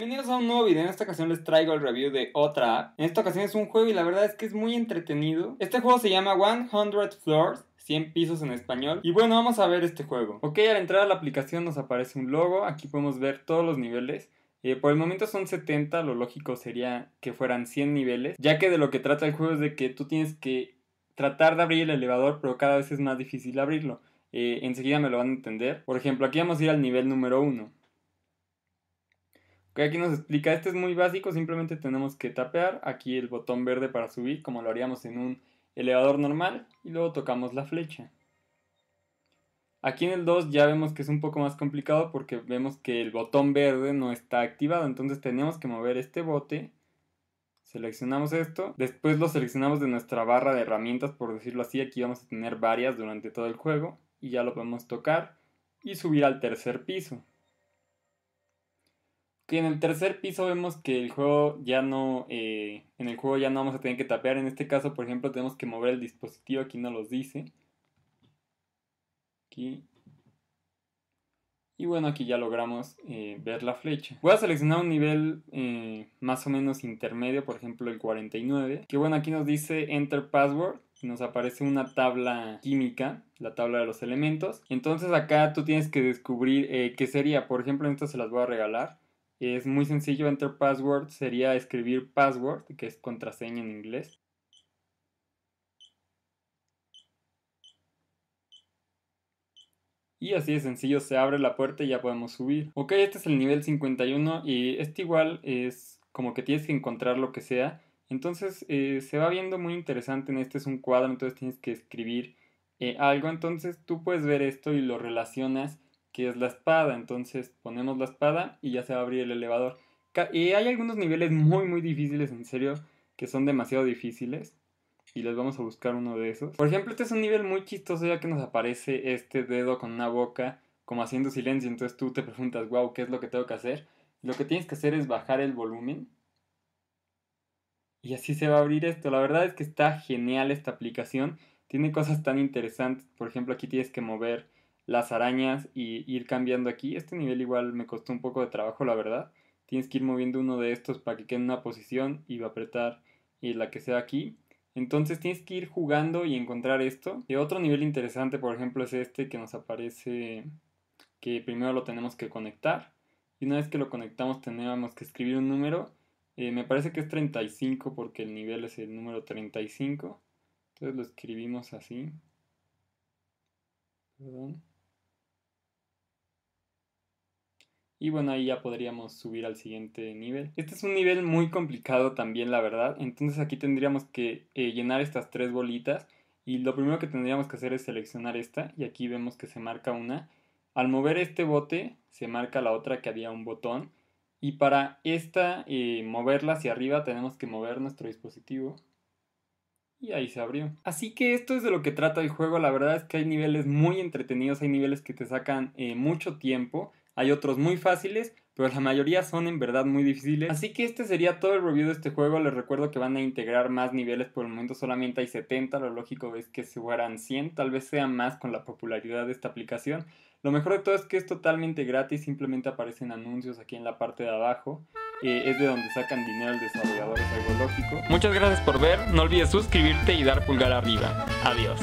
Bienvenidos a un nuevo video, en esta ocasión les traigo el review de otra app. En esta ocasión es un juego y la verdad es que es muy entretenido. Este juego se llama 100 Floors 100 pisos en español. Y bueno, vamos a ver este juego. Ok, al entrar a la aplicación nos aparece un logo. Aquí podemos ver todos los niveles. Eh, por el momento son 70, lo lógico sería que fueran 100 niveles, ya que de lo que trata el juego es de que tú tienes que tratar de abrir el elevador, pero cada vez es más difícil abrirlo. Eh, enseguida me lo van a entender. Por ejemplo, aquí vamos a ir al nivel número 1. aquí nos explica, este es muy básico, simplemente tenemos que tapear aquí el botón verde para subir, como lo haríamos en un elevador normal, y luego tocamos la flecha. Aquí en el 2 ya vemos que es un poco más complicado porque vemos que el botón verde no está activado, entonces tenemos que mover este bote Seleccionamos esto, después lo seleccionamos de nuestra barra de herramientas, por decirlo así, aquí vamos a tener varias durante todo el juego y ya lo podemos tocar y subir al tercer piso. Que en el tercer piso vemos que el juego ya no, eh, en el juego ya no vamos a tener que tapear. En este caso, por ejemplo, tenemos que mover el dispositivo. Aquí no los dice. Aquí y bueno, aquí ya logramos eh, ver la flecha. Voy a seleccionar un nivel eh, más o menos intermedio, por ejemplo el 49. Que bueno, aquí nos dice Enter Password. Nos aparece una tabla química, la tabla de los elementos. Entonces acá tú tienes que descubrir eh, qué sería. Por ejemplo, esto se las voy a regalar. Es muy sencillo, enter password sería escribir password, que es contraseña en inglés. Y así de sencillo se abre la puerta y ya podemos subir. Ok, este es el nivel 51 y este igual es como que tienes que encontrar lo que sea. Entonces eh, se va viendo muy interesante, en este es un cuadro, entonces tienes que escribir eh, algo, entonces tú puedes ver esto y lo relacionas que es la espada, entonces ponemos la espada y ya se va a abrir el elevador. Y eh, hay algunos niveles muy muy difíciles, en serio, que son demasiado difíciles y les vamos a buscar uno de esos. Por ejemplo, este es un nivel muy chistoso ya que nos aparece este dedo con una boca como haciendo silencio, entonces tú te preguntas, wow, ¿qué es lo que tengo que hacer? Lo que tienes que hacer es bajar el volumen. Y así se va a abrir esto. La verdad es que está genial esta aplicación. Tiene cosas tan interesantes. Por ejemplo, aquí tienes que mover las arañas y ir cambiando aquí. Este nivel igual me costó un poco de trabajo, la verdad. Tienes que ir moviendo uno de estos para que quede en una posición y va a apretar y la que sea aquí entonces tienes que ir jugando y encontrar esto. Y otro nivel interesante, por ejemplo, es este que nos aparece que primero lo tenemos que conectar. Y una vez que lo conectamos tenemos que escribir un número. Eh, me parece que es 35 porque el nivel es el número 35. Entonces lo escribimos así. Perdón. Y bueno, ahí ya podríamos subir al siguiente nivel. Este es un nivel muy complicado también, la verdad. Entonces aquí tendríamos que eh, llenar estas tres bolitas. Y lo primero que tendríamos que hacer es seleccionar esta. Y aquí vemos que se marca una. Al mover este bote, se marca la otra que había un botón. Y para esta, eh, moverla hacia arriba, tenemos que mover nuestro dispositivo. Y ahí se abrió. Así que esto es de lo que trata el juego. La verdad es que hay niveles muy entretenidos. Hay niveles que te sacan eh, mucho tiempo hay otros muy fáciles, pero la mayoría son en verdad muy difíciles. Así que este sería todo el review de este juego. Les recuerdo que van a integrar más niveles, por el momento solamente hay 70. Lo lógico es que se fueran 100, tal vez sea más con la popularidad de esta aplicación. Lo mejor de todo es que es totalmente gratis, simplemente aparecen anuncios aquí en la parte de abajo. Eh, es de donde sacan dinero el desarrollador, es algo lógico. Muchas gracias por ver, no olvides suscribirte y dar pulgar arriba. Adiós.